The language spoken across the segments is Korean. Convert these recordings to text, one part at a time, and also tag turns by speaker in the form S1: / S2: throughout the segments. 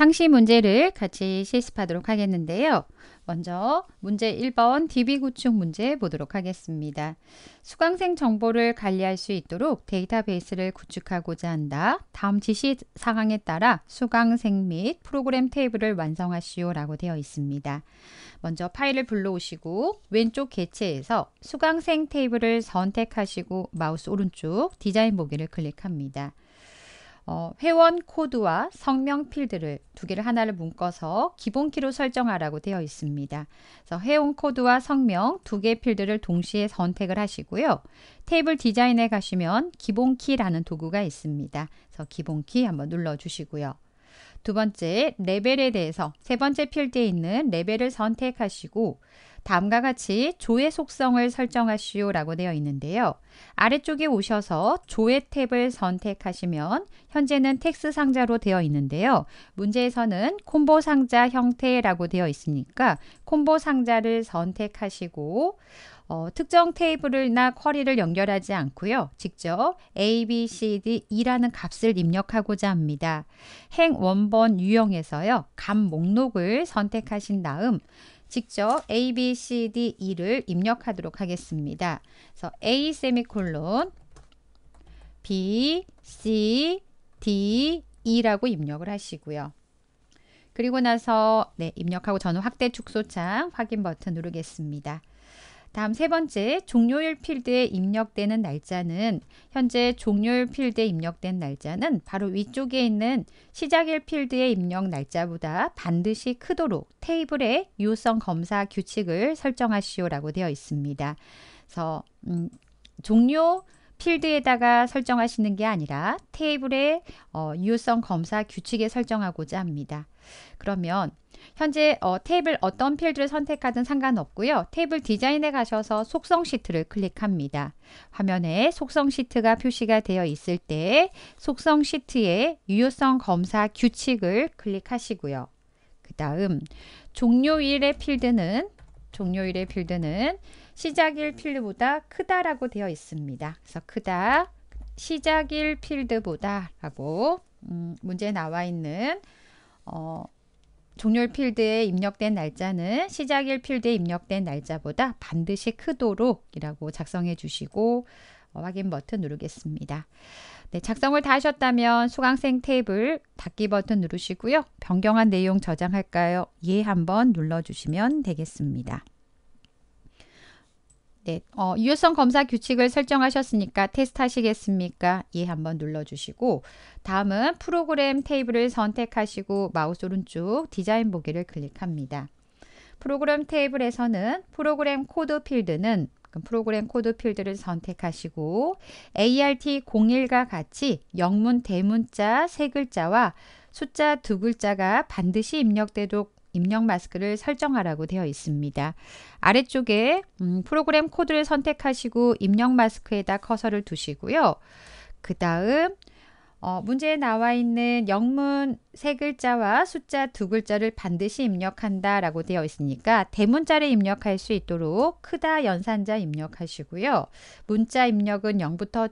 S1: 상시 문제를 같이 실습하도록 하겠는데요. 먼저 문제 1번 DB구축 문제 보도록 하겠습니다. 수강생 정보를 관리할 수 있도록 데이터베이스를 구축하고자 한다. 다음 지시 상황에 따라 수강생 및 프로그램 테이블을 완성하시오 라고 되어 있습니다. 먼저 파일을 불러오시고 왼쪽 개체에서 수강생 테이블을 선택하시고 마우스 오른쪽 디자인 보기를 클릭합니다. 어, 회원 코드와 성명 필드를 두 개를 하나를 묶어서 기본키로 설정하라고 되어 있습니다. 그래서 회원 코드와 성명 두 개의 필드를 동시에 선택을 하시고요. 테이블 디자인에 가시면 기본키라는 도구가 있습니다. 그래서 기본키 한번 눌러 주시고요. 두 번째 레벨에 대해서 세 번째 필드에 있는 레벨을 선택하시고 다음과 같이 조의 속성을 설정하시오라고 되어 있는데요. 아래쪽에 오셔서 조의 탭을 선택하시면 현재는 텍스 상자로 되어 있는데요. 문제에서는 콤보 상자 형태라고 되어 있으니까 콤보 상자를 선택하시고 어, 특정 테이블이나 쿼리를 연결하지 않고요. 직접 A, B, C, D, E라는 값을 입력하고자 합니다. 행 원본 유형에서요. 값 목록을 선택하신 다음 직접 A, B, C, D, E를 입력하도록 하겠습니다. 그래서 A 세미콜론 B, C, D, E라고 입력을 하시고요. 그리고 나서 네, 입력하고 저는 확대 축소창 확인 버튼 누르겠습니다. 다음 세 번째, 종료일 필드에 입력되는 날짜는 현재 종료일 필드에 입력된 날짜는 바로 위쪽에 있는 시작일 필드에 입력 날짜보다 반드시 크도록 테이블에 유효성 검사 규칙을 설정하시오라고 되어 있습니다. 그래서 음, 종료 필드에다가 설정하시는 게 아니라 테이블의 어, 유효성 검사 규칙에 설정하고자 합니다. 그러면 현재 어, 테이블 어떤 필드를 선택하든 상관없고요. 테이블 디자인에 가셔서 속성 시트를 클릭합니다. 화면에 속성 시트가 표시가 되어 있을 때 속성 시트에 유효성 검사 규칙을 클릭하시고요. 그 다음 종료일의 필드는 종료일의 필드는 시작일 필드보다 크다라고 되어 있습니다. 그래서 크다 시작일 필드보다라고 음, 문제에 나와 있는 어, 종료 필드에 입력된 날짜는 시작일 필드에 입력된 날짜보다 반드시 크도록이라고 작성해 주시고 어, 확인 버튼 누르겠습니다. 네, 작성을 다 하셨다면 수강생 탭을 닫기 버튼 누르시고요. 변경한 내용 저장할까요? 예 한번 눌러주시면 되겠습니다. 네, 어, 유효성 검사 규칙을 설정하셨으니까 테스트 하시겠습니까? 예 한번 눌러주시고 다음은 프로그램 테이블을 선택하시고 마우스 오른쪽 디자인 보기를 클릭합니다. 프로그램 테이블에서는 프로그램 코드 필드는 프로그램 코드 필드를 선택하시고 ART01과 같이 영문 대문자 세 글자와 숫자 두 글자가 반드시 입력되도록 입력 마스크를 설정하라고 되어 있습니다. 아래쪽에 음, 프로그램 코드를 선택하시고 입력 마스크에다 커서를 두시고요. 그 다음 어, 문제에 나와 있는 영문 세 글자와 숫자 두 글자를 반드시 입력한다 라고 되어 있으니까 대문자를 입력할 수 있도록 크다 연산자 입력하시고요. 문자 입력은 0부터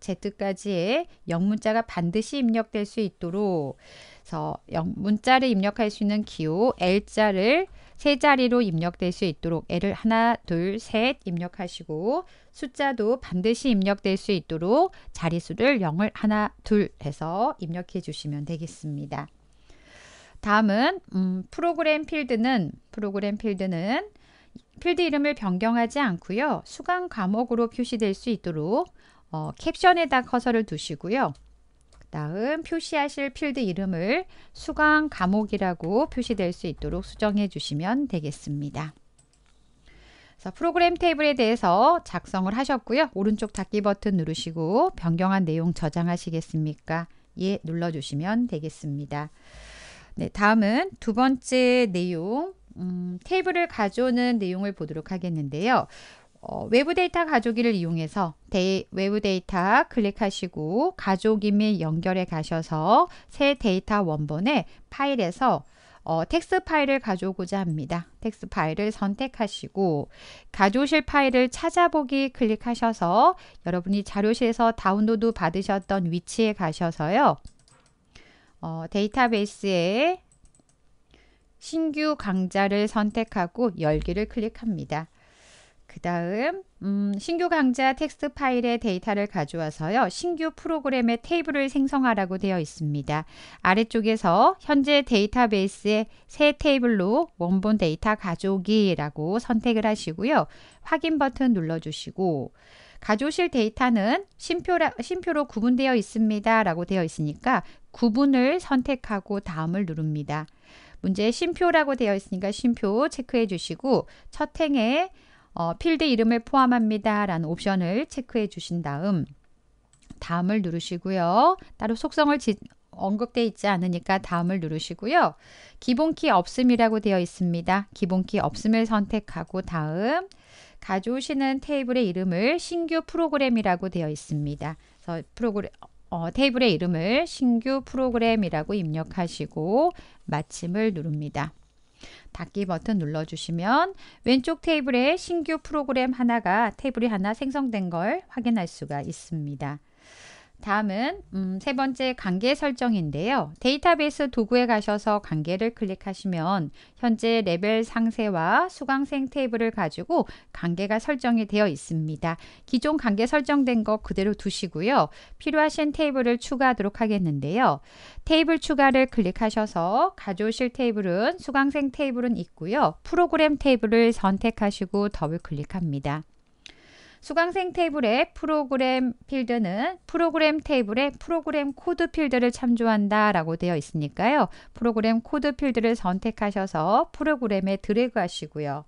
S1: Z까지의 영문자가 반드시 입력될 수 있도록 그래서 문자를 입력할 수 있는 기호 L자를 세 자리로 입력될 수 있도록 L을 하나, 둘, 셋 입력하시고 숫자도 반드시 입력될 수 있도록 자리수를 0을 하나, 둘 해서 입력해 주시면 되겠습니다. 다음은 음, 프로그램 필드는 프로그램 필드는 필드 이름을 변경하지 않고요. 수강 과목으로 표시될 수 있도록 어, 캡션에다 커서를 두시고요. 그 다음 표시하실 필드 이름을 수강 과목이라고 표시될 수 있도록 수정해 주시면 되겠습니다. 자, 프로그램 테이블에 대해서 작성을 하셨고요. 오른쪽 닫기 버튼 누르시고 변경한 내용 저장하시겠습니까? 예 눌러주시면 되겠습니다. 네, 다음은 두 번째 내용, 음, 테이블을 가져오는 내용을 보도록 하겠는데요. 어, 외부 데이터 가족이를 이용해서 데 외부 데이터 클릭하시고 가족이 및 연결에 가셔서 새 데이터 원본의 파일에서 어, 텍스 파일을 가져오고자 합니다. 텍스 파일을 선택하시고 가져오실 파일을 찾아보기 클릭하셔서 여러분이 자료실에서 다운로드 받으셨던 위치에 가셔서요. 어, 데이터베이스에 신규 강좌를 선택하고 열기를 클릭합니다. 그 다음 음, 신규 강좌 텍스트 파일의 데이터를 가져와서요. 신규 프로그램의 테이블을 생성하라고 되어 있습니다. 아래쪽에서 현재 데이터베이스의 새 테이블로 원본 데이터 가져오기라고 선택을 하시고요. 확인 버튼 눌러주시고 가져오실 데이터는 심표라, 심표로 구분되어 있습니다. 라고 되어 있으니까 구분을 선택하고 다음을 누릅니다. 문제 심표라고 되어 있으니까 심표 체크해 주시고 첫 행에 어, 필드 이름을 포함합니다. 라는 옵션을 체크해 주신 다음 다음을 누르시고요. 따로 속성을 지, 언급되어 있지 않으니까 다음을 누르시고요. 기본키 없음이라고 되어 있습니다. 기본키 없음을 선택하고 다음 가져오시는 테이블의 이름을 신규 프로그램이라고 되어 있습니다. 그래서 프로그램 어, 테이블의 이름을 신규 프로그램이라고 입력하시고 마침을 누릅니다. 닫기 버튼 눌러주시면 왼쪽 테이블에 신규 프로그램 하나가 테이블이 하나 생성된 걸 확인할 수가 있습니다. 다음은 음, 세 번째 관계 설정인데요. 데이터베이스 도구에 가셔서 관계를 클릭하시면 현재 레벨 상세와 수강생 테이블을 가지고 관계가 설정이 되어 있습니다. 기존 관계 설정된 것 그대로 두시고요. 필요하신 테이블을 추가하도록 하겠는데요. 테이블 추가를 클릭하셔서 가져오실 테이블은 수강생 테이블은 있고요. 프로그램 테이블을 선택하시고 더블 클릭합니다. 수강생 테이블의 프로그램 필드는 프로그램 테이블의 프로그램 코드 필드를 참조한다 라고 되어 있으니까요. 프로그램 코드 필드를 선택하셔서 프로그램에 드래그 하시고요.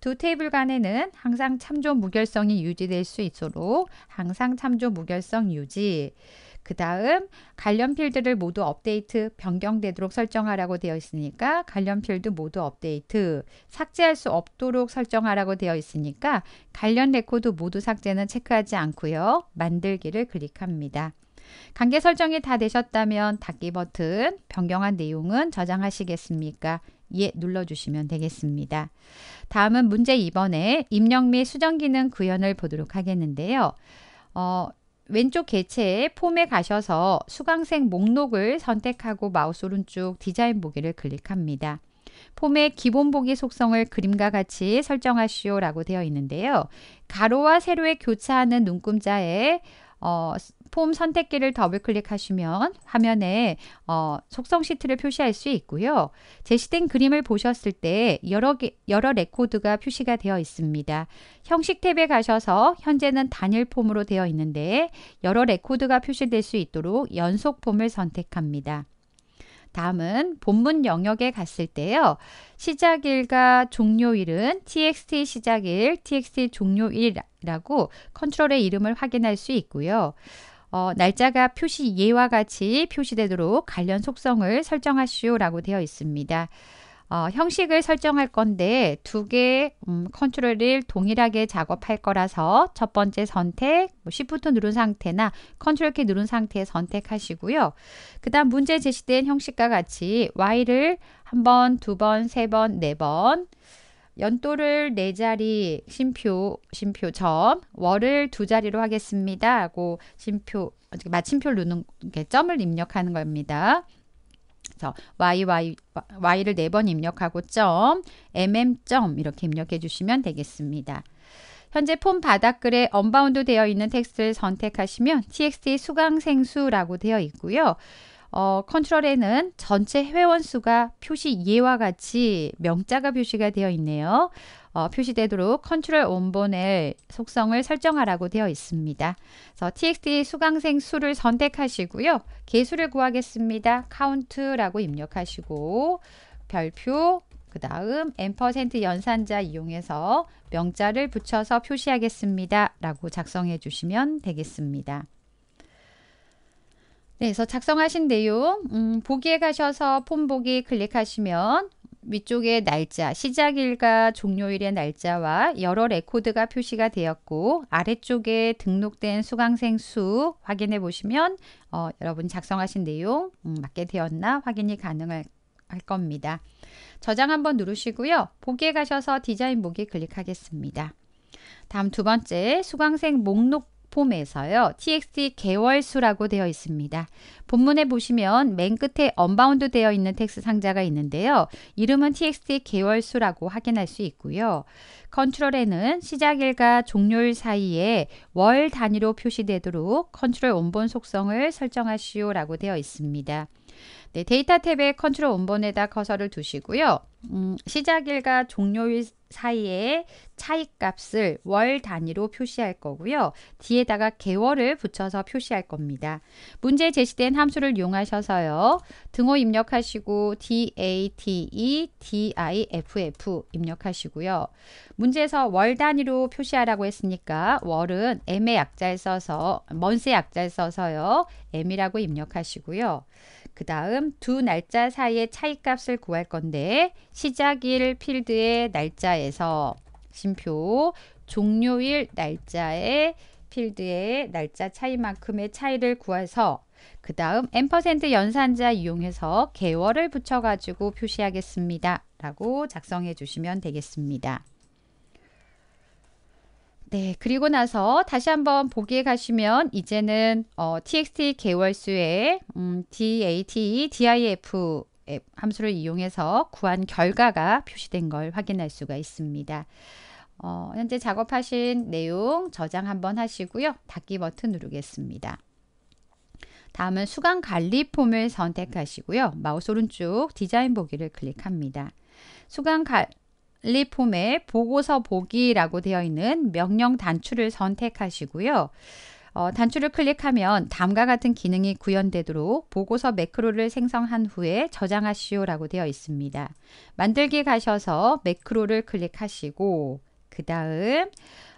S1: 두 테이블 간에는 항상 참조 무결성이 유지될 수 있도록 항상 참조 무결성 유지 그 다음 관련 필드를 모두 업데이트 변경되도록 설정하라고 되어 있으니까 관련 필드 모두 업데이트 삭제할 수 없도록 설정하라고 되어 있으니까 관련 레코드 모두 삭제는 체크하지 않고요. 만들기를 클릭합니다. 관계 설정이 다 되셨다면 닫기 버튼 변경한 내용은 저장하시겠습니까? 예 눌러주시면 되겠습니다. 다음은 문제 2번에 입력 및 수정 기능 구현을 보도록 하겠는데요. 어, 왼쪽 개체의 폼에 가셔서 수강생 목록을 선택하고 마우스 오른쪽 디자인 보기를 클릭합니다. 폼의 기본 보기 속성을 그림과 같이 설정하시오 라고 되어 있는데요. 가로와 세로의 교차하는 눈금자에 어, 폼 선택기를 더블 클릭하시면 화면에 어, 속성 시트를 표시할 수 있고요. 제시된 그림을 보셨을 때 여러, 개, 여러 레코드가 표시가 되어 있습니다. 형식 탭에 가셔서 현재는 단일 폼으로 되어 있는데 여러 레코드가 표시될 수 있도록 연속 폼을 선택합니다. 다음은 본문 영역에 갔을 때요. 시작일과 종료일은 txt 시작일, txt 종료일이라고 컨트롤의 이름을 확인할 수 있고요. 어, 날짜가 표시 예와 같이 표시되도록 관련 속성을 설정하시오라고 되어 있습니다. 어, 형식을 설정할 건데 두개 음, 컨트롤 1 동일하게 작업할 거라서 첫 번째 선택, 뭐 시프트 누른 상태나 컨트롤 키 누른 상태 선택하시고요. 그 다음 문제 제시된 형식과 같이 y를 한 번, 두 번, 세 번, 네 번, 연도를 네 자리 심표 심표 점 월을 두 자리로 하겠습니다. 하고 심표 마침표를 누는 게 점을 입력하는 겁니다. 그래서 y y y를 네 번 입력하고 점 mm 점 이렇게 입력해 주시면 되겠습니다. 현재 폼 바닥글에 언바운드 되어 있는 텍스트를 선택하시면 txt 수강생수라고 되어 있고요. 어, 컨트롤에는 전체 회원 수가 표시 예와 같이 명자가 표시가 되어 있네요. 어, 표시되도록 컨트롤 원본의 속성을 설정하라고 되어 있습니다. 그래서 txt 수강생 수를 선택하시고요. 개수를 구하겠습니다. count라고 입력하시고 별표 그 다음 n% 연산자 이용해서 명자를 붙여서 표시하겠습니다. 라고 작성해 주시면 되겠습니다. 네, 그래서 작성하신 내용 음, 보기에 가셔서 폼 보기 클릭하시면 위쪽에 날짜, 시작일과 종료일의 날짜와 여러 레코드가 표시가 되었고 아래쪽에 등록된 수강생 수 확인해 보시면 어, 여러분 작성하신 내용 음, 맞게 되었나 확인이 가능할 겁니다. 저장 한번 누르시고요. 보기에 가셔서 디자인 보기 클릭하겠습니다. 다음 두 번째 수강생 목록 폼에서요. txt 개월수라고 되어 있습니다. 본문에 보시면 맨 끝에 언바운드 되어 있는 텍스 상자가 있는데요. 이름은 txt 개월수라고 확인할 수 있고요. 컨트롤에는 시작일과 종료일 사이에 월 단위로 표시되도록 컨트롤 온본 속성을 설정하시오라고 되어 있습니다. 네, 데이터 탭에 컨트롤 원본에다 커서를 두시고요. 음, 시작일과 종료일 사이에 차이값을 월 단위로 표시할 거고요. 뒤에다가 개월을 붙여서 표시할 겁니다. 문제 제시된 함수를 이용하셔서요. 등호 입력하시고 DATE DIFF 입력하시고요. 문제에서 월 단위로 표시하라고 했으니까 월은 M의 약자를 써서 먼스의 약자를 써서요. M이라고 입력하시고요. 그 다음 두 날짜 사이의 차이값을 구할 건데 시작일 필드의 날짜에서 심표 종료일 날짜의 필드의 날짜 차이만큼의 차이를 구해서 그 다음 n% 연산자 이용해서 개월을 붙여가지고 표시하겠습니다. 라고 작성해 주시면 되겠습니다. 네, 그리고 나서 다시 한번 보기에 가시면 이제는 어, txt 개월수의 음, dat, dif 함수를 이용해서 구한 결과가 표시된 걸 확인할 수가 있습니다. 어, 현재 작업하신 내용 저장 한번 하시고요. 닫기 버튼 누르겠습니다. 다음은 수강 관리 폼을 선택하시고요. 마우스 오른쪽 디자인 보기를 클릭합니다. 수강 관 리폼의 보고서 보기라고 되어 있는 명령 단추를 선택하시고요. 어, 단추를 클릭하면 다음과 같은 기능이 구현되도록 보고서 매크로를 생성한 후에 저장하시오라고 되어 있습니다. 만들기 가셔서 매크로를 클릭하시고 그 다음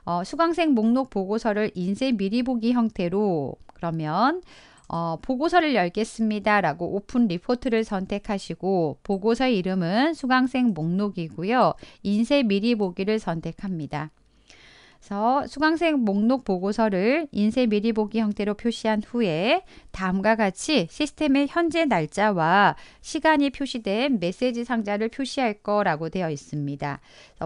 S1: 어, 수강생 목록 보고서를 인쇄 미리 보기 형태로 그러면 어, 보고서를 열겠습니다 라고 오픈 리포트를 선택하시고 보고서 이름은 수강생 목록이고요. 인쇄 미리 보기를 선택합니다. 그래서 수강생 목록 보고서를 인쇄 미리 보기 형태로 표시한 후에 다음과 같이 시스템의 현재 날짜와 시간이 표시된 메시지 상자를 표시할 거라고 되어 있습니다.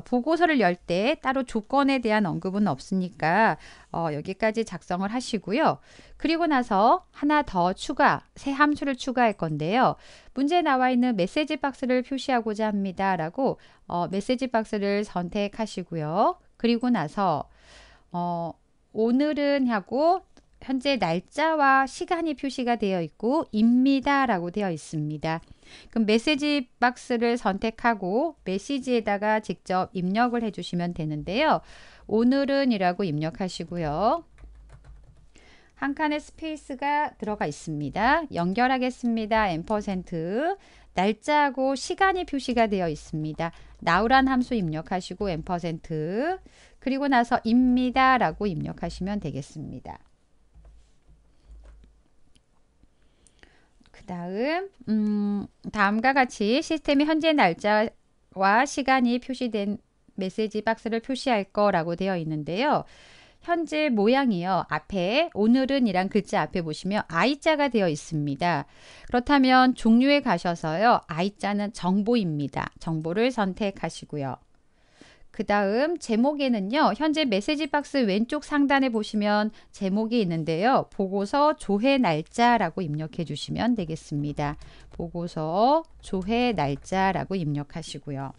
S1: 보고서를 열 때 따로 조건에 대한 언급은 없으니까 어, 여기까지 작성을 하시고요. 그리고 나서 하나 더 추가, 새 함수를 추가할 건데요. 문제 에 나와 있는 메시지 박스를 표시하고자 합니다. 라고 어, 메시지 박스를 선택하시고요. 그리고 나서 어, 오늘은 하고 현재 날짜와 시간이 표시가 되어 있고 입니다 라고 되어 있습니다. 그럼 메시지 박스를 선택하고 메시지에다가 직접 입력을 해주시면 되는데요. 오늘은 이라고 입력하시고요. 한 칸의 스페이스가 들어가 있습니다. 연결하겠습니다. 앰퍼센트 날짜하고 시간이 표시가 되어 있습니다. 나우란 함수 입력하시고 n% 그리고 나서 입니다 라고 입력하시면 되겠습니다. 그 다음 음, 다음과 같이 시스템의 현재 날짜와 시간이 표시된 메시지 박스를 표시할 거라고 되어 있는데요. 현재 모양이요. 앞에 오늘은이란 글자 앞에 보시면 I자가 되어 있습니다. 그렇다면 종류에 가셔서요. I자는 정보입니다. 정보를 선택하시고요. 그 다음 제목에는요. 현재 메시지 박스 왼쪽 상단에 보시면 제목이 있는데요. 보고서 조회 날짜라고 입력해 주시면 되겠습니다. 보고서 조회 날짜라고 입력하시고요.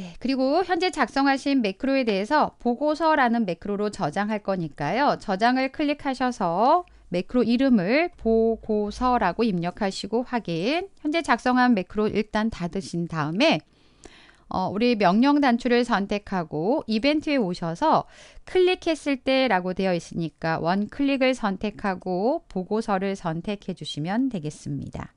S1: 네, 그리고 현재 작성하신 매크로에 대해서 보고서라는 매크로로 저장할 거니까요. 저장을 클릭하셔서 매크로 이름을 보고서라고 입력하시고 확인. 현재 작성한 매크로 일단 닫으신 다음에 어, 우리 명령 단추를 선택하고 이벤트에 오셔서 클릭했을 때라고 되어 있으니까 원 클릭을 선택하고 보고서를 선택해 주시면 되겠습니다.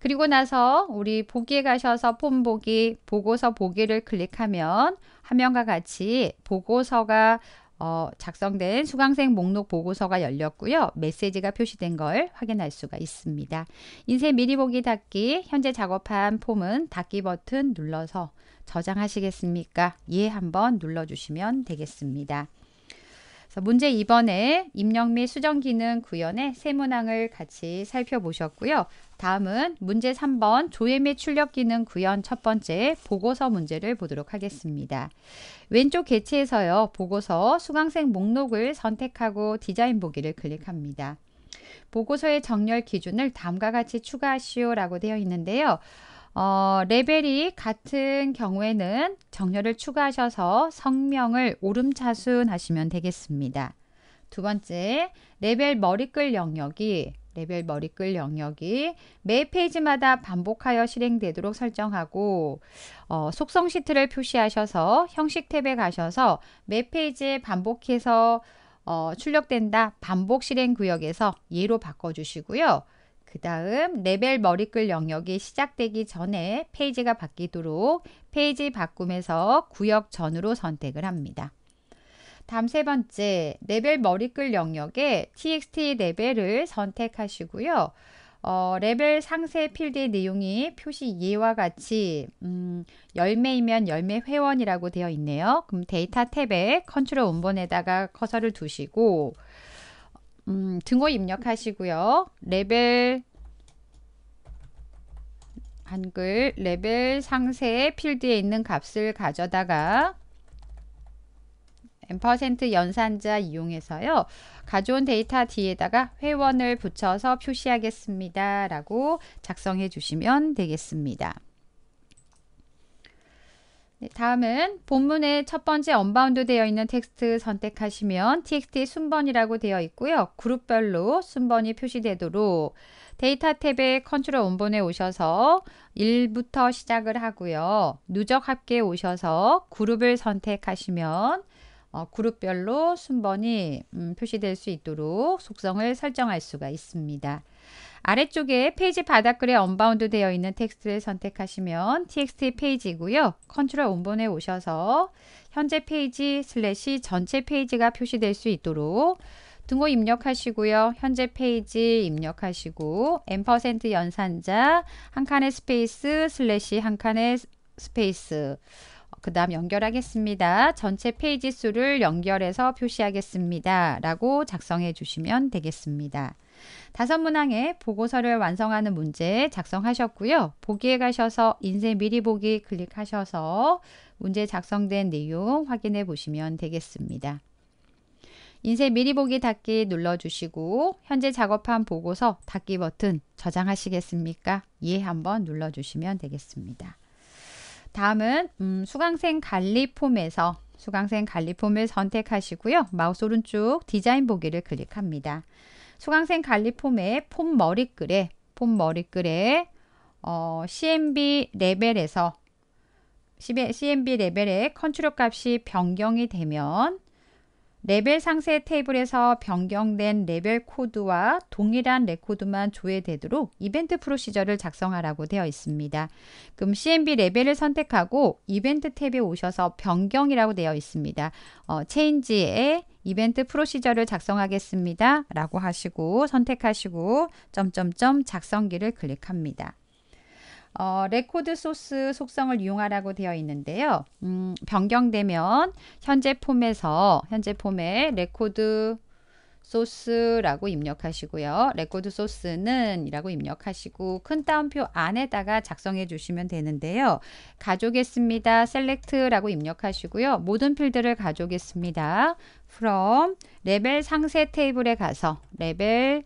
S1: 그리고 나서 우리 보기에 가셔서 폼 보기, 보고서 보기를 클릭하면 화면과 같이 보고서가 어, 작성된 수강생 목록 보고서가 열렸고요. 메시지가 표시된 걸 확인할 수가 있습니다. 인쇄 미리 보기 닫기, 현재 작업한 폼은 닫기 버튼 눌러서 저장하시겠습니까? 예 한번 눌러주시면 되겠습니다. 그래서 문제 2번에 입력 및 수정 기능 구현의 세 문항을 같이 살펴보셨고요. 다음은 문제 3번 조회 및 출력 기능 구현 첫 번째 보고서 문제를 보도록 하겠습니다. 왼쪽 개체에서요. 보고서 수강생 목록을 선택하고 디자인 보기를 클릭합니다. 보고서의 정렬 기준을 다음과 같이 추가하시오라고 되어 있는데요. 어, 레벨이 같은 경우에는 정렬을 추가하셔서 성명을 오름차순하시면 되겠습니다. 두 번째, 레벨 머리글 영역이 레벨 머리글 영역이 매 페이지마다 반복하여 실행되도록 설정하고 어, 속성 시트를 표시하셔서 형식 탭에 가셔서 매 페이지에 반복해서 어, 출력된다 반복 실행 구역에서 예로 바꿔주시고요. 그 다음 레벨 머리글 영역이 시작되기 전에 페이지가 바뀌도록 페이지 바꿈에서 구역 전으로 선택을 합니다. 다음 세 번째 레벨 머리글 영역에 txt 레벨을 선택하시고요. 어, 레벨 상세 필드의 내용이 표시 예와 같이 음, 열매이면 열매 회원이라고 되어 있네요. 그럼 데이터 탭에 컨트롤 원본에다가 커서를 두시고 음, 등호 입력하시고요. 레벨 한글 레벨 상세 필드에 있는 값을 가져다가 M% 연산자 이용해서요. 가져온 데이터 뒤에다가 회원을 붙여서 표시하겠습니다. 라고 작성해 주시면 되겠습니다. 네, 다음은 본문의 첫 번째 언바운드 되어 있는 텍스트 선택하시면 txt 순번이라고 되어 있고요. 그룹별로 순번이 표시되도록 데이터 탭의 컨트롤 원본에 오셔서 1부터 시작을 하고요. 누적 합계 오셔서 그룹을 선택하시면 어, 그룹별로 순번이 음, 표시될 수 있도록 속성을 설정할 수가 있습니다. 아래쪽에 페이지 바닥글에 언바운드 되어 있는 텍스트를 선택하시면 txt 페이지이고요. 컨트롤 온본에 오셔서 현재 페이지 슬래시 전체 페이지가 표시될 수 있도록 등호 입력하시고요. 현재 페이지 입력하시고 m% 연산자 한 칸의 스페이스 슬래시 한 칸의 스페이스 그 다음 연결하겠습니다. 전체 페이지 수를 연결해서 표시하겠습니다. 라고 작성해 주시면 되겠습니다. 다섯 문항의 보고서를 완성하는 문제 작성하셨고요. 보기에 가셔서 인쇄 미리 보기 클릭하셔서 문제 작성된 내용 확인해 보시면 되겠습니다. 인쇄 미리 보기 닫기 눌러주시고 현재 작업한 보고서 닫기 버튼 저장하시겠습니까? 예 한번 눌러주시면 되겠습니다. 다음은 음, 수강생 관리 폼에서 수강생 관리 폼을 선택하시고요. 마우스 오른쪽 디자인 보기를 클릭합니다. 수강생 관리 폼의 폼 머리글에 폼 머리글에 어, CMB 레벨에서 CMB 레벨의 컨트롤 값이 변경이 되면 레벨 상세 테이블에서 변경된 레벨 코드와 동일한 레코드만 조회되도록 이벤트 프로시저를 작성하라고 되어 있습니다. 그럼 CMB 레벨을 선택하고 이벤트 탭에 오셔서 변경이라고 되어 있습니다. 어, 체인지에 이벤트 프로시저를 작성하겠습니다. 라고 하시고 선택하시고 점점점 작성기를 클릭합니다. 어, 레코드 소스 속성을 이용하라고 되어 있는데요. 음, 변경되면 현재 폼에서 현재 폼에 레코드 소스라고 입력하시고요. 레코드 소스는 이라고 입력하시고 큰 따옴표 안에다가 작성해 주시면 되는데요. 가족오습니다 셀렉트라고 입력하시고요. 모든 필드를 가족했습니다 from 레벨 상세 테이블에 가서 레벨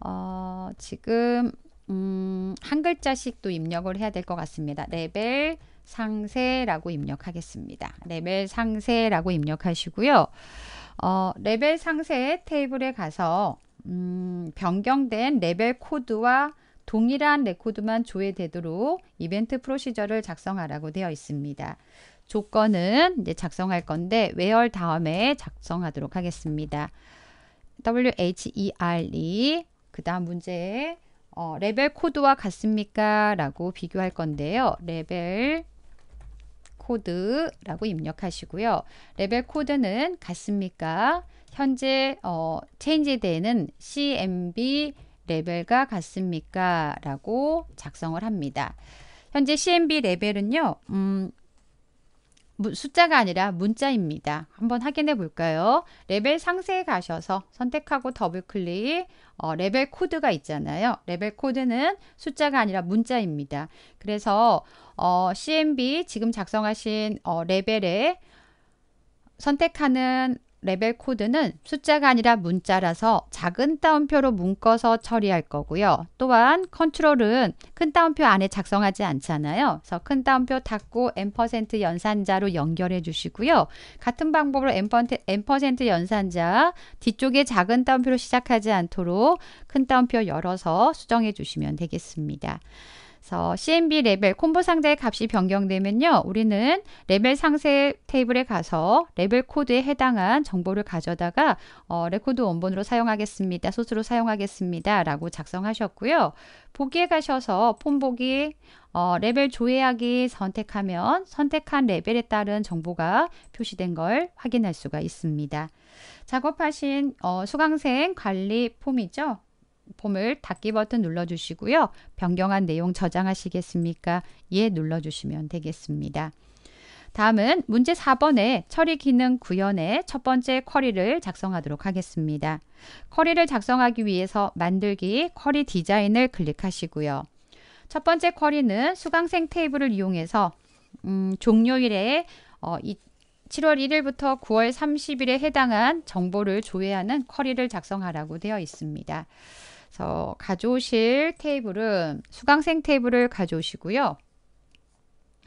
S1: 어, 지금 음, 한 글자씩 도 입력을 해야 될 것 같습니다. 레벨 상세라고 입력하겠습니다. 레벨 상세라고 입력하시고요. 어, 레벨 상세 테이블에 가서 음, 변경된 레벨 코드와 동일한 레코드만 조회되도록 이벤트 프로시저를 작성하라고 되어 있습니다. 조건은 이제 작성할 건데 웨얼 다음에 작성하도록 하겠습니다. WHERE 그 다음 문제 에 어, 레벨 코드와 같습니까? 라고 비교할 건데요. 레벨 코드라고 입력하시고요. 레벨 코드는 같습니까? 현재 어, 체인지되는 CMB 레벨과 같습니까? 라고 작성을 합니다. 현재 CMB 레벨은요. 음, 숫자가 아니라 문자입니다. 한번 확인해 볼까요? 레벨 상세에 가셔서 선택하고 더블 클릭 어, 레벨 코드가 있잖아요. 레벨 코드는 숫자가 아니라 문자입니다. 그래서 어, CMB 지금 작성하신 어, 레벨에 선택하는 레벨 코드는 숫자가 아니라 문자라서 작은 따옴표로 묶어서 처리할 거고요. 또한 컨트롤은 큰 따옴표 안에 작성하지 않잖아요. 그래서 큰 따옴표 닫고 M% 연산자로 연결해 주시고요. 같은 방법으로 M% 연산자 뒤쪽에 작은 따옴표로 시작하지 않도록 큰 따옴표 열어서 수정해 주시면 되겠습니다. 그래서 CMB 레벨 콤보 상자의 값이 변경되면요. 우리는 레벨 상세 테이블에 가서 레벨 코드에 해당한 정보를 가져다가 어, 레코드 원본으로 사용하겠습니다. 소스로 사용하겠습니다. 라고 작성하셨고요. 보기에 가셔서 폼 보기 어, 레벨 조회하기 선택하면 선택한 레벨에 따른 정보가 표시된 걸 확인할 수가 있습니다. 작업하신 어, 수강생 관리 폼이죠. 폼을 닫기 버튼 눌러주시고요. 변경한 내용 저장하시겠습니까? 예 눌러주시면 되겠습니다. 다음은 문제 4번의 처리 기능 구현의 첫 번째 쿼리를 작성하도록 하겠습니다. 쿼리를 작성하기 위해서 만들기 쿼리 디자인을 클릭하시고요. 첫 번째 쿼리는 수강생 테이블을 이용해서 음, 종료일에 어, 이, 7월 1일부터 9월 30일에 해당한 정보를 조회하는 쿼리를 작성하라고 되어 있습니다. 그래서 가져오실 테이블은 수강생 테이블을 가져오시고요.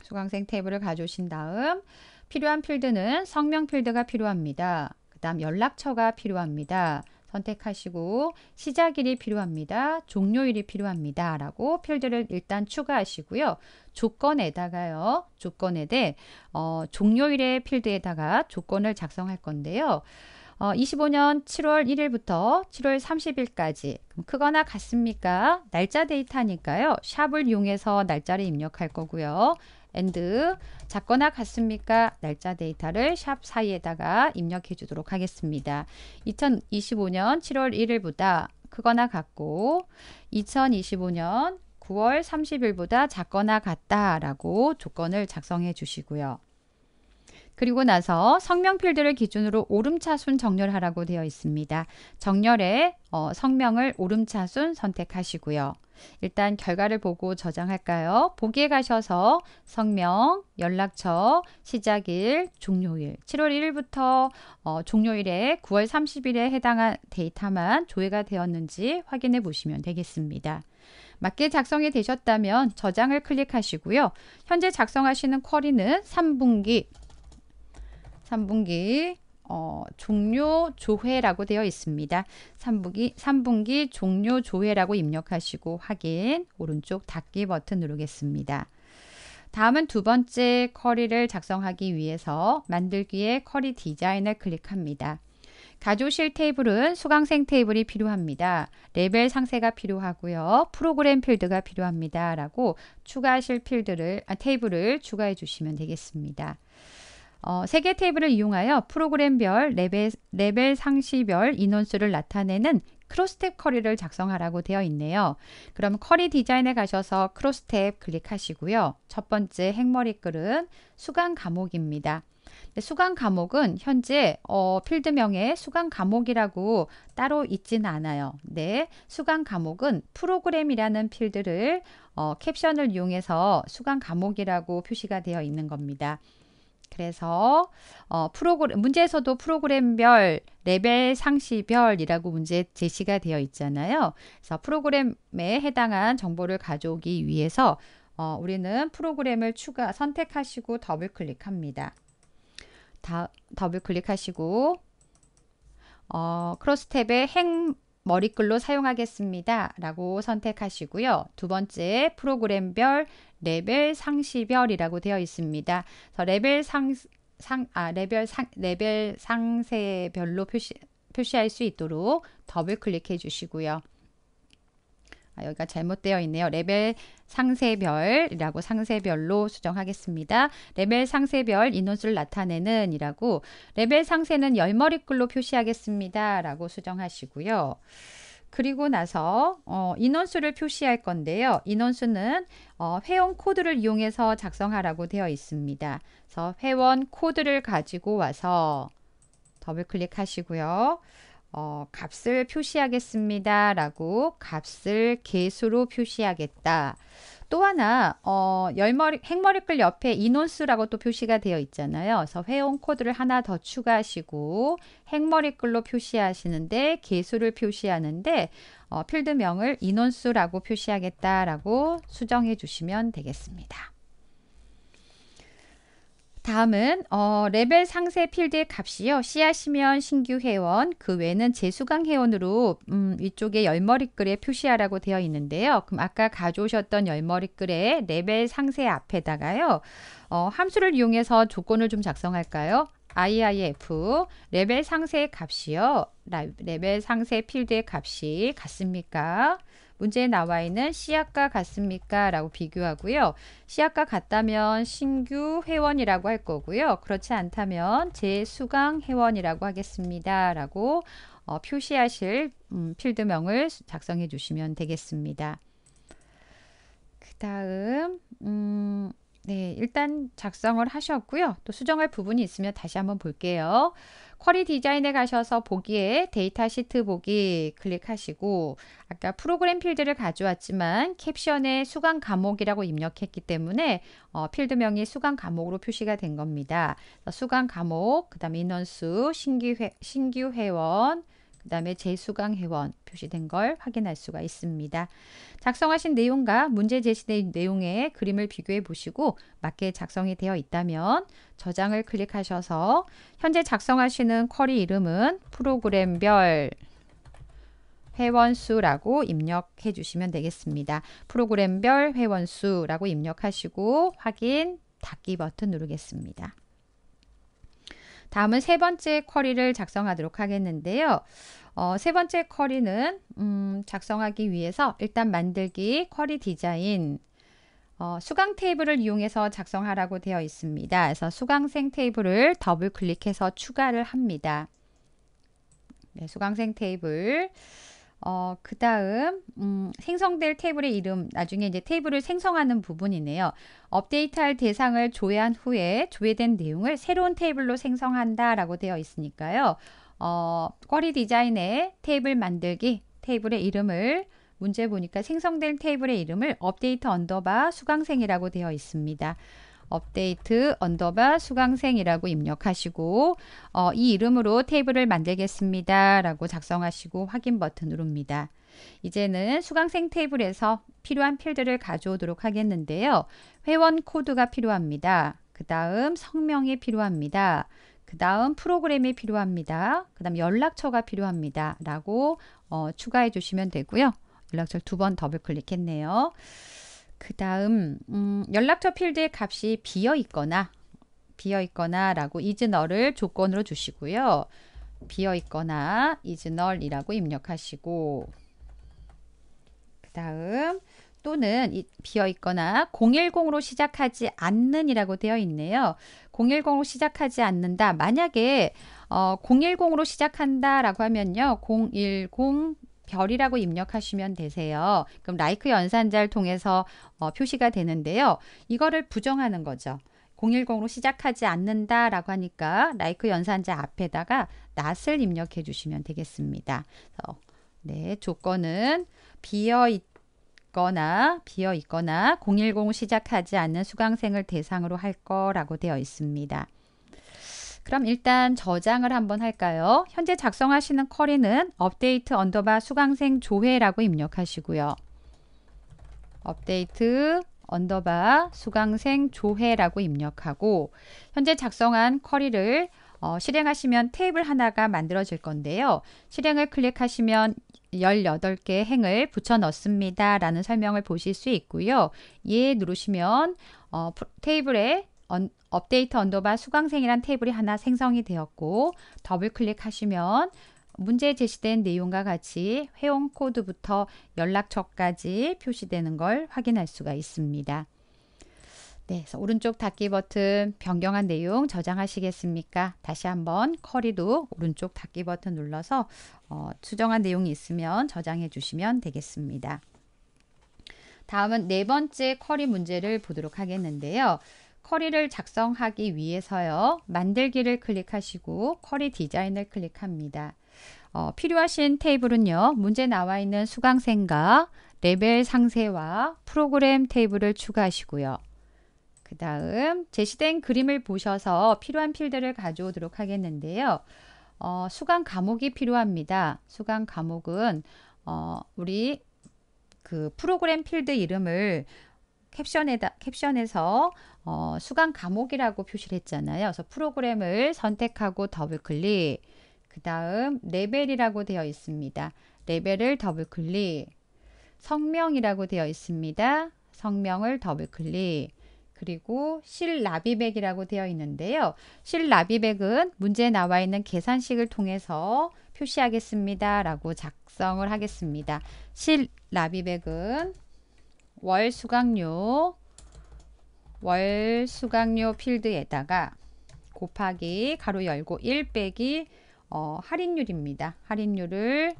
S1: 수강생 테이블을 가져오신 다음 필요한 필드는 성명 필드가 필요합니다. 그 다음 연락처가 필요합니다. 선택하시고 시작일이 필요합니다. 종료일이 필요합니다. 라고 필드를 일단 추가하시고요. 조건에다가요. 조건에 대 어, 종료일의 필드에다가 조건을 작성할 건데요. 어, 25년 7월 1일부터 7월 30일까지 그럼 크거나 같습니까? 날짜 데이터니까요. 샵을 이용해서 날짜를 입력할 거고요. a n 작거나 같습니까? 날짜 데이터를 샵 사이에다가 입력해 주도록 하겠습니다. 2025년 7월 1일보다 크거나 같고 2025년 9월 30일보다 작거나 같다라고 조건을 작성해 주시고요. 그리고 나서 성명 필드를 기준으로 오름차순 정렬하라고 되어 있습니다. 정렬에 어, 성명을 오름차순 선택하시고요. 일단 결과를 보고 저장할까요? 보기에 가셔서 성명, 연락처, 시작일, 종료일, 7월 1일부터 어, 종료일에 9월 30일에 해당한 데이터만 조회가 되었는지 확인해 보시면 되겠습니다. 맞게 작성이 되셨다면 저장을 클릭하시고요. 현재 작성하시는 쿼리는 3분기 3분기 어, 종료 조회라고 되어 있습니다. 3분기, 3분기 종료 조회라고 입력하시고 확인 오른쪽 닫기 버튼 누르겠습니다. 다음은 두 번째 커리를 작성하기 위해서 만들기의 커리 디자인을 클릭합니다. 가조실 테이블은 수강생 테이블이 필요합니다. 레벨 상세가 필요하고요. 프로그램 필드가 필요합니다. 라고 추가하실 필드를, 아, 테이블을 추가해 주시면 되겠습니다. 어, 세 개 테이블을 이용하여 프로그램별 레벨, 레벨 상시별 인원수를 나타내는 크로스탭 커리를 작성하라고 되어 있네요. 그럼 커리 디자인에 가셔서 크로스탭 클릭하시고요. 첫 번째 행머리 글은 수강 과목입니다. 수강 과목은 현재 어, 필드명에 수강 과목이라고 따로 있지는 않아요. 네, 수강 과목은 프로그램이라는 필드를 어, 캡션을 이용해서 수강 과목이라고 표시가 되어 있는 겁니다. 그래서 어, 프로그램 문제에서도 프로그램별 레벨 상시별이라고 문제 제시가 되어 있잖아요. 그래서 프로그램에 해당한 정보를 가져오기 위해서 어, 우리는 프로그램을 추가 선택하시고 더블 클릭합니다. 다, 더블 클릭하시고 어, 크로스 탭의 행 머리글로 사용하겠습니다. 라고 선택하시고요. 두 번째 프로그램별 레벨 상시별이라고 되어 있습니다. 레벨 상, 상, 아, 레벨 상, 레벨 상세별로 표시, 표시할 수 있도록 더블 클릭해 주시고요. 아, 여기가 잘못되어 있네요. 레벨 상세별이라고 상세별로 수정하겠습니다. 레벨 상세별 인원수를 나타내는 이라고 레벨 상세는 열머리글로 표시하겠습니다. 라고 수정하시고요. 그리고 나서 어, 인원수를 표시할 건데요. 인원수는 어, 회원 코드를 이용해서 작성하라고 되어 있습니다. 그래서 회원 코드를 가지고 와서 더블 클릭하시고요. 어, 값을 표시하겠습니다. 라고 값을 개수로 표시하겠다. 또 하나 어, 열머리, 행머리글 옆에 인원수라고 또 표시가 되어 있잖아요. 그래서 회원 코드를 하나 더 추가하시고 행머리글로 표시하시는데 개수를 표시하는데 어, 필드명을 인원수라고 표시하겠다라고 수정해 주시면 되겠습니다. 다음은 어, 레벨 상세 필드의 값이요. 씨앗이면 신규 회원, 그 외는 재수강 회원으로 음, 위쪽에 열머리글에 표시하라고 되어 있는데요. 그럼 아까 가져오셨던 열머리글에 레벨 상세 앞에다가요. 어, 함수를 이용해서 조건을 좀 작성할까요? IIF 레벨 상세 값이요. 레벨 상세 필드의 값이 같습니까? 문제에 나와 있는 시약과 같습니까? 라고 비교하고요. 시약과 같다면 신규 회원이라고 할 거고요. 그렇지 않다면 재수강 회원이라고 하겠습니다. 라고 어, 표시하실 음, 필드명을 작성해 주시면 되겠습니다. 그 다음 음, 네, 일단 작성을 하셨고요. 또 수정할 부분이 있으면 다시 한번 볼게요. 쿼리 디자인에 가셔서 보기에 데이터 시트 보기 클릭하시고 아까 프로그램 필드를 가져왔지만 캡션에 수강 과목이라고 입력했기 때문에 어, 필드명이 수강 과목으로 표시가 된 겁니다. 수강 과목, 그 다음 인원수, 신규, 회, 신규 회원, 그 다음에 재수강 회원 표시된 걸 확인할 수가 있습니다. 작성하신 내용과 문제 제시된 내용의 그림을 비교해 보시고 맞게 작성이 되어 있다면 저장을 클릭하셔서 현재 작성하시는 쿼리 이름은 프로그램별 회원수라고 입력해 주시면 되겠습니다. 프로그램별 회원수라고 입력하시고 확인 닫기 버튼 누르겠습니다. 다음은 세 번째 쿼리를 작성하도록 하겠는데요. 어, 세 번째 쿼리는 음, 작성하기 위해서 일단 만들기 쿼리 디자인 어, 수강 테이블을 이용해서 작성하라고 되어 있습니다. 그래서 수강생 테이블을 더블 클릭해서 추가를 합니다. 네, 수강생 테이블 어, 그 다음 음, 생성될 테이블의 이름 나중에 이제 테이블을 생성하는 부분이네요. 업데이트할 대상을 조회한 후에 조회된 내용을 새로운 테이블로 생성한다 라고 되어 있으니까요. 어, 쿼리 디자인의 테이블 만들기 테이블의 이름을 문제 보니까 생성된 테이블의 이름을 업데이트 언더바 수강생이라고 되어 있습니다. 업데이트 언더바 수강생이라고 입력하시고 어, 이 이름으로 테이블을 만들겠습니다. 라고 작성하시고 확인 버튼 누릅니다. 이제는 수강생 테이블에서 필요한 필드를 가져오도록 하겠는데요. 회원 코드가 필요합니다. 그 다음 성명이 필요합니다. 그 다음 프로그램이 필요합니다. 그 다음 연락처가 필요합니다. 라고 어, 추가해 주시면 되고요. 연락처두 번 더블 클릭했네요. 그 다음 음, 연락처 필드의 값이 비어 있거나 비어 있거나라고 이즈 너을 조건으로 주시고요. 비어 있거나 이즈 널이라고 입력하시고 그 다음 또는 비어 있거나 010으로 시작하지 않는이라고 되어 있네요. 010으로 시작하지 않는다. 만약에 어, 010으로 시작한다라고 하면요. 010 별이라고 입력하시면 되세요. 그럼 라이크 like 연산자를 통해서 어, 표시가 되는데요. 이거를 부정하는 거죠. 010으로 시작하지 않는다 라고 하니까 라이크 like 연산자 앞에다가 낫을 입력해 주시면 되겠습니다. 어, 네, 조건은 비어 있거나 비어 있거나 010 시작하지 않는 수강생을 대상으로 할 거라고 되어 있습니다. 그럼 일단 저장을 한번 할까요? 현재 작성하시는 쿼리는 업데이트 언더바 수강생 조회라고 입력하시고요. 업데이트 언더바 수강생 조회라고 입력하고 현재 작성한 쿼리를 어, 실행하시면 테이블 하나가 만들어질 건데요. 실행을 클릭하시면 18개 행을 붙여 넣습니다. 라는 설명을 보실 수 있고요. 예 누르시면 어, 테이블에 업데이트 언더바 수강생이란 테이블이 하나 생성이 되었고 더블 클릭하시면 문제에 제시된 내용과 같이 회원 코드부터 연락처까지 표시되는 걸 확인할 수가 있습니다. 네, 오른쪽 닫기 버튼 변경한 내용 저장하시겠습니까? 다시 한번 커리도 오른쪽 닫기 버튼 눌러서 어, 수정한 내용이 있으면 저장해 주시면 되겠습니다. 다음은 네 번째 커리 문제를 보도록 하겠는데요. 커리를 작성하기 위해서요. 만들기를 클릭하시고 커리 디자인을 클릭합니다. 어, 필요하신 테이블은요. 문제 나와 있는 수강생과 레벨 상세와 프로그램 테이블을 추가하시고요. 그 다음 제시된 그림을 보셔서 필요한 필드를 가져오도록 하겠는데요. 어, 수강 과목이 필요합니다. 수강 과목은 어, 우리 그 프로그램 필드 이름을 캡션에다 캡션에서 어, 수강 과목이라고 표시를 했잖아요. 그래서 프로그램을 선택하고 더블 클릭. 그 다음 레벨이라고 되어 있습니다. 레벨을 더블 클릭. 성명이라고 되어 있습니다. 성명을 더블 클릭. 그리고 실라비백이라고 되어 있는데요. 실라비백은 문제에 나와 있는 계산식을 통해서 표시하겠습니다. 라고 작성을 하겠습니다. 실라비백은 월 수강료 월 수강료 필드에다가 곱하기 가로 열고 1 빼기 어, 할인율입니다. 할인율을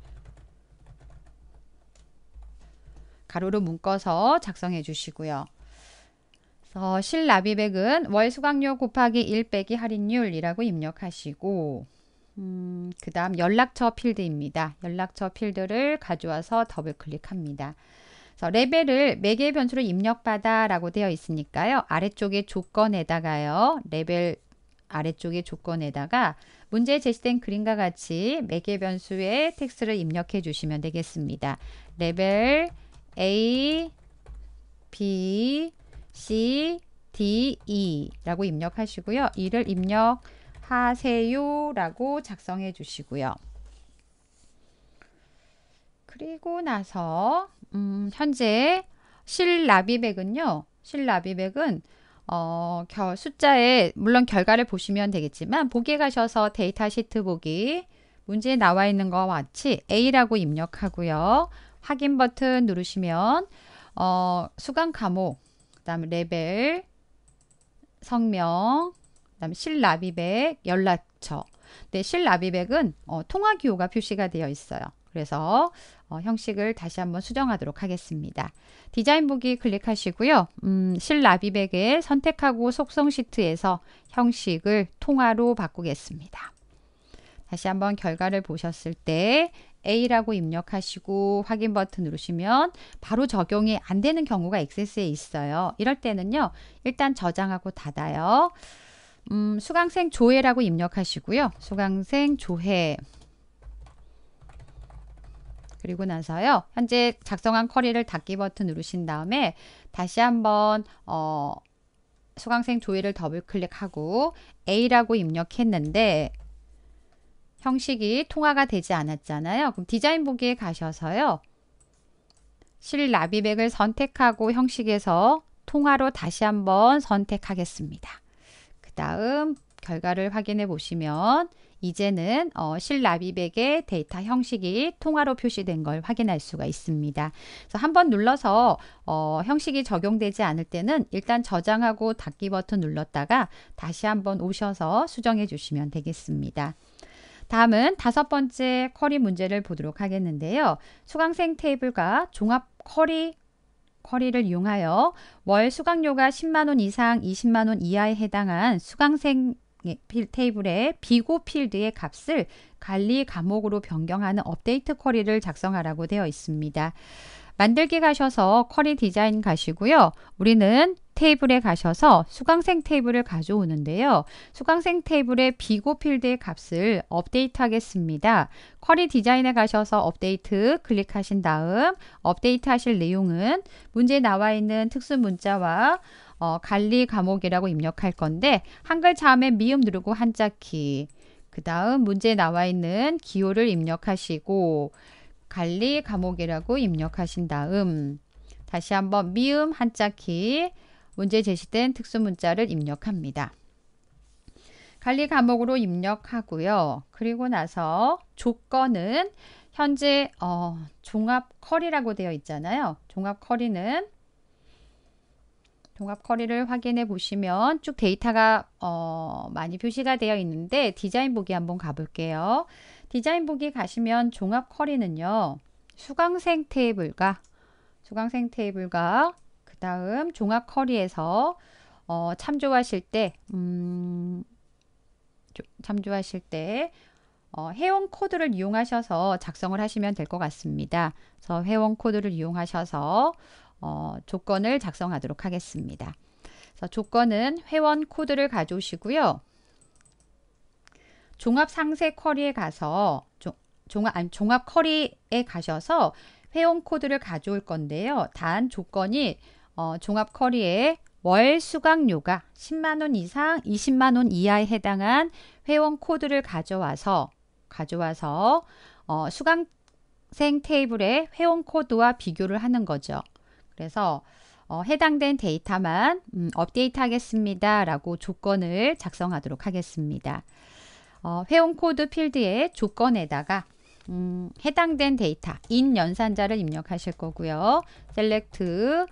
S1: 가로로 묶어서 작성해 주시고요. 그 실라비백은 월 수강료 곱하기 1 빼기 할인율이라고 입력하시고 음, 그 다음 연락처 필드입니다. 연락처 필드를 가져와서 더블 클릭합니다. 레벨을 매개의 변수를 입력받아 라고 되어 있으니까요. 아래쪽에 조건에다가요. 레벨 아래쪽에 조건에다가 문제에 제시된 그림과 같이 매개 변수의 텍스트를 입력해 주시면 되겠습니다. 레벨 A, B, C, D, E 라고 입력하시고요. 이를 입력하세요 라고 작성해 주시고요. 그리고 나서 음, 현재 실라비백은요. 실라비백은 어, 겨, 숫자에 물론 결과를 보시면 되겠지만 보기에 가셔서 데이터 시트 보기 문제에 나와 있는 것과 같이 A라고 입력하고요. 확인 버튼 누르시면 어, 수강 과목, 그다음 레벨, 성명, 그다음 실라비백, 연락처. 네, 실라비백은 어, 통화 기호가 표시가 되어 있어요. 그래서 어, 형식을 다시 한번 수정하도록 하겠습니다. 디자인 보기 클릭하시고요. 음, 실나비백에 선택하고 속성 시트에서 형식을 통화로 바꾸겠습니다. 다시 한번 결과를 보셨을 때 A라고 입력하시고 확인 버튼 누르시면 바로 적용이 안 되는 경우가 엑세스에 있어요. 이럴 때는요. 일단 저장하고 닫아요. 음, 수강생 조회라고 입력하시고요. 수강생 조회 그리고 나서요. 현재 작성한 쿼리를 닫기 버튼 누르신 다음에 다시 한번 어, 수강생 조회를 더블 클릭하고 A라고 입력했는데 형식이 통화가 되지 않았잖아요. 그럼 디자인 보기에 가셔서요. 실 라비백을 선택하고 형식에서 통화로 다시 한번 선택하겠습니다. 그 다음 결과를 확인해 보시면 이제는 어, 실라비백의 데이터 형식이 통화로 표시된 걸 확인할 수가 있습니다. 그래서 한번 눌러서 어, 형식이 적용되지 않을 때는 일단 저장하고 닫기 버튼 눌렀다가 다시 한번 오셔서 수정해 주시면 되겠습니다. 다음은 다섯 번째 커리 문제를 보도록 하겠는데요. 수강생 테이블과 종합 커리 커리를 이용하여 월 수강료가 10만원 이상 20만원 이하에 해당한 수강생 예, 테이블에 비고 필드의 값을 관리 과목으로 변경하는 업데이트 쿼리를 작성하라고 되어 있습니다. 만들기 가셔서 쿼리 디자인 가시고요. 우리는 테이블에 가셔서 수강생 테이블을 가져오는데요. 수강생 테이블의 비고 필드의 값을 업데이트 하겠습니다. 쿼리 디자인에 가셔서 업데이트 클릭하신 다음 업데이트 하실 내용은 문제에 나와 있는 특수 문자와 어, 관리 과목이라고 입력할 건데 한글 자음에 미음 누르고 한자키 그 다음 문제에 나와 있는 기호를 입력하시고 관리 과목이라고 입력하신 다음 다시 한번 미음 한자키 문제 제시된 특수문자를 입력합니다. 관리 과목으로 입력하고요. 그리고 나서 조건은 현재 어, 종합 커리라고 되어 있잖아요. 종합 커리는 종합 커리를 확인해 보시면 쭉 데이터가 어, 많이 표시가 되어 있는데 디자인 보기 한번 가볼게요. 디자인 보기 가시면 종합 커리는요. 수강생 테이블과 수강생 테이블과 그 다음 종합 커리에서 어, 참조하실 때 음, 참조하실 때 어, 회원 코드를 이용하셔서 작성을 하시면 될 것 같습니다. 그래서 회원 코드를 이용하셔서 어, 조건을 작성하도록 하겠습니다. 그래서 조건은 회원 코드를 가져오시고요. 종합 상세 쿼리에 가서 종합 아니, 종합 쿼리에 가셔서 회원 코드를 가져올 건데요. 단 조건이 어, 종합 쿼리에 월 수강료가 10만원 이상 20만원 이하에 해당한 회원 코드를 가져와서 가져와서 어, 수강생 테이블에 회원 코드와 비교를 하는 거죠. 그래서 어, 해당된 데이터만 음, 업데이트 하겠습니다 라고 조건을 작성하도록 하겠습니다. 어, 회원 코드 필드에 조건에다가 음, 해당된 데이터 인 연산자를 입력하실 거고요. 셀렉트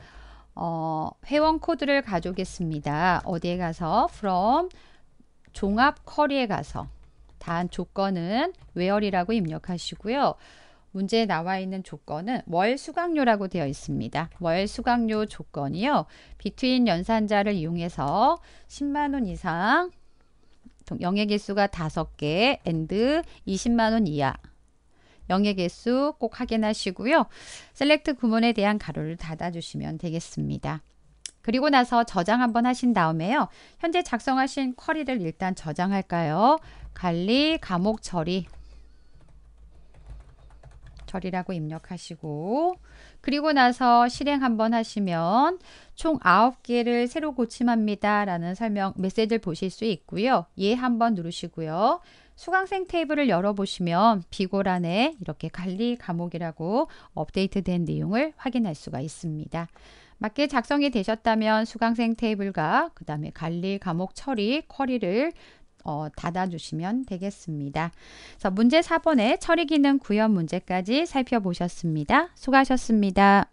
S1: 어, 회원 코드를 가져오겠습니다. 어디에 가서 from 종합 커리에 가서 단 조건은 w h e 라고 입력하시고요. 문제에 나와 있는 조건은 월 수강료라고 되어 있습니다. 월 수강료 조건이요. 비트윈 연산자를 이용해서 10만원 이상 영예개수가 5개 앤드 20만원 이하 영예개수 꼭 확인하시고요. 셀렉트 구문에 대한 가로를 닫아주시면 되겠습니다. 그리고 나서 저장 한번 하신 다음에요. 현재 작성하신 쿼리를 일단 저장할까요? 관리, 감옥 처리, 절이라고 입력하시고 그리고 나서 실행 한번 하시면 총 9개를 새로 고침합니다. 라는 설명 메시지를 보실 수 있고요. 예 한번 누르시고요. 수강생 테이블을 열어보시면 비고란에 이렇게 관리 과목이라고 업데이트된 내용을 확인할 수가 있습니다. 맞게 작성이 되셨다면 수강생 테이블과 그 다음에 관리 과목 처리 쿼리를 어, 닫아주시면 되겠습니다. 그래서 문제 4번의 처리 기능 구현 문제까지 살펴보셨습니다. 수고하셨습니다.